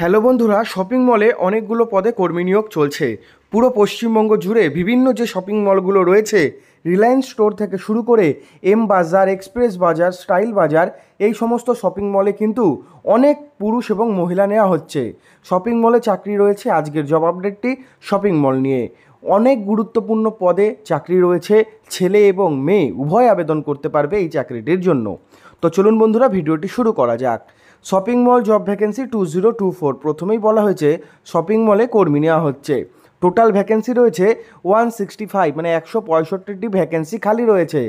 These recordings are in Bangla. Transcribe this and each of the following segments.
হ্যালো বন্ধুরা শপিং মলে অনেকগুলো পদে কর্মী নিয়োগ চলছে পুরো পশ্চিমবঙ্গ জুড়ে বিভিন্ন যে শপিং মলগুলো রয়েছে রিলায়েন্স স্টোর থেকে শুরু করে এম বাজার এক্সপ্রেস বাজার স্টাইল বাজার এই সমস্ত শপিং মলে কিন্তু অনেক পুরুষ এবং মহিলা নেওয়া হচ্ছে শপিং মলে চাকরি রয়েছে আজকের জব আপডেটটি শপিং মল নিয়ে অনেক গুরুত্বপূর্ণ পদে চাকরি রয়েছে ছেলে এবং মেয়ে উভয় আবেদন করতে পারবে এই চাকরিটির জন্য তো চলুন বন্ধুরা ভিডিওটি শুরু করা যাক shopping mall job vacancy two zero two four প্রথমেই বলা হয়েছে শপিং মলে কর্মী নেওয়া হচ্ছে টোটাল ভ্যাকেন্সি রয়েছে ওয়ান সিক্সটি ফাইভ মানে একশো পঁয়ষট্টিটি ভ্যাকেন্সি খালি রয়েছে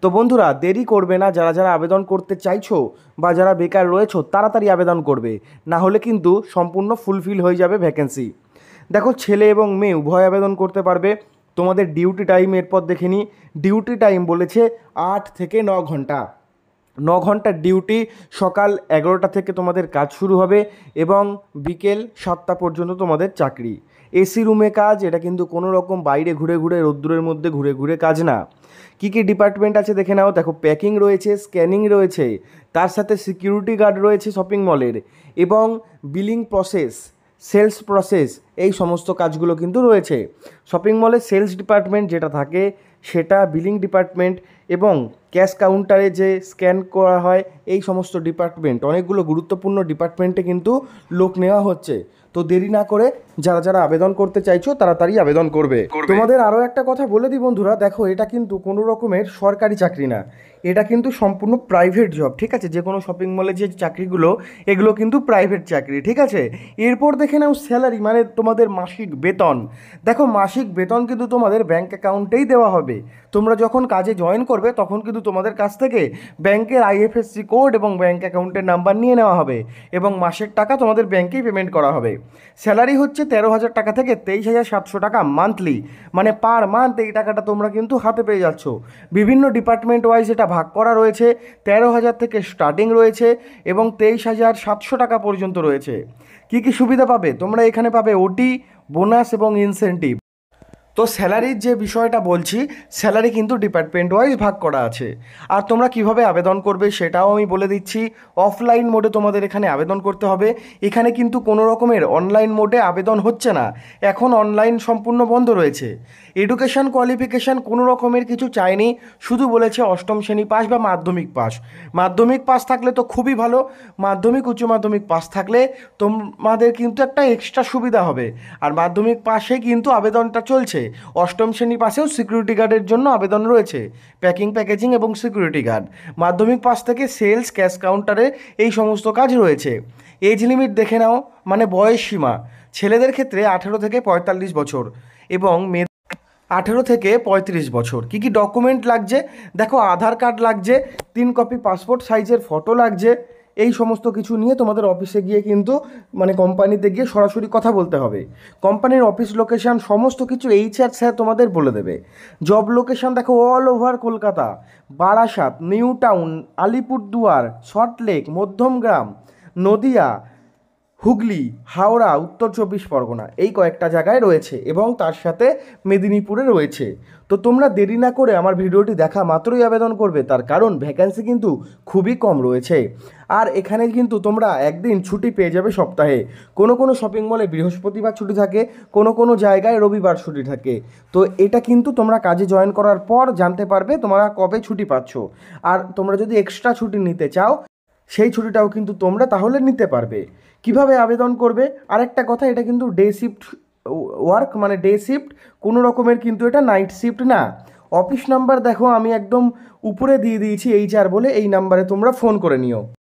তো বন্ধুরা দেরি করবে না যারা যারা আবেদন করতে চাইছো বা যারা বেকার রয়েছো তাড়াতাড়ি আবেদন করবে না হলে কিন্তু সম্পূর্ণ ফুলফিল হয়ে যাবে ভ্যাকেন্সি দেখো ছেলে এবং মেয়ে উভয় আবেদন করতে পারবে তোমাদের ডিউটি টাইম এরপর দেখে নিই ডিউটি টাইম বলেছে আট থেকে ন ঘন্টা ন ঘন্টার ডিউটি সকাল এগারোটা থেকে তোমাদের কাজ শুরু হবে এবং বিকেল সাতটা পর্যন্ত তোমাদের চাকরি এসি রুমে কাজ এটা কিন্তু কোনো রকম বাইরে ঘুরে ঘুরে রৌদ্রের মধ্যে ঘুরে ঘুরে কাজ না কী কী ডিপার্টমেন্ট আছে দেখে নাও দেখো প্যাকিং রয়েছে স্ক্যানিং রয়েছে তার সাথে সিকিউরিটি গার্ড রয়েছে শপিং মলের এবং বিলিং প্রসেস সেলস প্রসেস এই সমস্ত কাজগুলো কিন্তু রয়েছে শপিং মলে সেলস ডিপার্টমেন্ট যেটা থাকে সেটা বিলিং ডিপার্টমেন্ট এবং ক্যাশ কাউন্টারে যে স্ক্যান করা হয় এই সমস্ত ডিপার্টমেন্ট অনেকগুলো গুরুত্বপূর্ণ ডিপার্টমেন্টে কিন্তু লোক নেওয়া হচ্ছে তো দেরি না করে যারা যারা আবেদন করতে চাইছো তাড়াতাড়ি আবেদন করবে তোমাদের আরও একটা কথা বলে দিই বন্ধুরা দেখো এটা কিন্তু কোনো রকমের সরকারি চাকরি না এটা কিন্তু সম্পূর্ণ প্রাইভেট জব ঠিক আছে যে কোনো শপিং মলে যে চাকরিগুলো এগুলো কিন্তু প্রাইভেট চাকরি ঠিক আছে এরপর দেখে নাও স্যালারি মানে তোমাদের মাসিক বেতন দেখো মাসিক বেতন কিন্তু তোমাদের ব্যাঙ্ক অ্যাকাউন্টেই দেওয়া হবে তোমরা যখন কাজে জয়েন করবে তখন কিন্তু তোমাদের কাছ থেকে ব্যাংকের আইএফএসসি কোড এবং ব্যাঙ্ক অ্যাকাউন্টের নাম্বার নিয়ে নেওয়া হবে এবং মাসের টাকা তোমাদের ব্যাংকেই পেমেন্ট করা হবে স্যালারি হচ্ছে তেরো হাজার টাকা থেকে তেইশ হাজার সাতশো টাকা মান্থলি মানে পার মান্থ এই টাকাটা তোমরা কিন্তু হাতে পেয়ে যাচ্ছ বিভিন্ন ডিপার্টমেন্ট ওয়াইজ এটা ভাগ করা রয়েছে তেরো হাজার থেকে স্টার্টিং রয়েছে এবং তেইশ হাজার সাতশো টাকা পর্যন্ত রয়েছে কি কি সুবিধা পাবে তোমরা এখানে পাবে ও ওডি বোনাস এবং ইনসেন্টিভ তো স্যালারির যে বিষয়টা বলছি স্যালারি কিন্তু ডিপার্টমেন্ট ওয়াইজ ভাগ করা আছে আর তোমরা কিভাবে আবেদন করবে সেটাও আমি বলে দিচ্ছি অফলাইন মোডে তোমাদের এখানে আবেদন করতে হবে এখানে কিন্তু কোনো রকমের অনলাইন মোডে আবেদন হচ্ছে না এখন অনলাইন সম্পূর্ণ বন্ধ রয়েছে এডুকেশন কোয়ালিফিকেশান কোনো রকমের কিছু চায়নি শুধু বলেছে অষ্টম শ্রেণী পাস বা মাধ্যমিক পাস মাধ্যমিক পাস থাকলে তো খুবই ভালো মাধ্যমিক উচ্চ মাধ্যমিক পাস থাকলে তোমাদের কিন্তু একটা এক্সট্রা সুবিধা হবে আর মাধ্যমিক পাসে কিন্তু আবেদনটা চলছে রয়েছে অষ্টম শ্রেণী পাশেও সিকিউরিটি গার্ডের জন্য আবেদন রয়েছে প্যাকিং প্যাকেজিং এবং সিকিউরিটি গার্ড মাধ্যমিক পাশ থেকে সেলস ক্যাশ কাউন্টারে এই সমস্ত কাজ রয়েছে এজ লিমিট দেখে নাও মানে বয়স সীমা ছেলেদের ক্ষেত্রে আঠেরো থেকে পঁয়তাল্লিশ বছর এবং মেয়ে আঠেরো থেকে পঁয়ত্রিশ বছর কি কি ডকুমেন্ট লাগছে দেখো আধার কার্ড লাগছে তিন কপি পাসপোর্ট সাইজের ফটো লাগছে এই সমস্ত কিছু নিয়ে তোমাদের অফিসে গিয়ে কিন্তু মানে কোম্পানিতে গিয়ে সরাসরি কথা বলতে হবে কোম্পানির অফিস লোকেশান সমস্ত কিছু এইচআর স্যার তোমাদের বলে দেবে জব লোকেশান দেখো অল ওভার কলকাতা বারাসাত নিউ টাউন আলিপুরদুয়ার সল্টলেক মধ্যমগ্রাম নদিয়া হুগলি হাওড়া উত্তর চব্বিশ পরগনা এই কয়েকটা জায়গায় রয়েছে এবং তার সাথে মেদিনীপুরে রয়েছে তো তোমরা দেরি না করে আমার ভিডিওটি দেখা মাত্রই আবেদন করবে তার কারণ ভ্যাকেন্সি কিন্তু খুবই কম রয়েছে আর এখানে কিন্তু তোমরা একদিন ছুটি পেয়ে যাবে সপ্তাহে কোনো কোনো শপিং মলে বৃহস্পতিবার ছুটি থাকে কোনো কোনো জায়গায় রবিবার ছুটি থাকে তো এটা কিন্তু তোমরা কাজে জয়েন করার পর জানতে পারবে তোমরা কবে ছুটি পাচ্ছ আর তোমরা যদি এক্সট্রা ছুটি নিতে চাও সেই ছুটিটাও কিন্তু তোমরা তাহলে নিতে পারবে কিভাবে আবেদন করবে আরেকটা কথা এটা কিন্তু ডে শিফট ওয়ার্ক মানে ডে শিফট কোনো রকমের কিন্তু এটা নাইট শিফট না অফিস নাম্বার দেখো আমি একদম উপরে দিয়ে দিয়েছি এইচ আর বলে এই নাম্বারে তোমরা ফোন করে নিও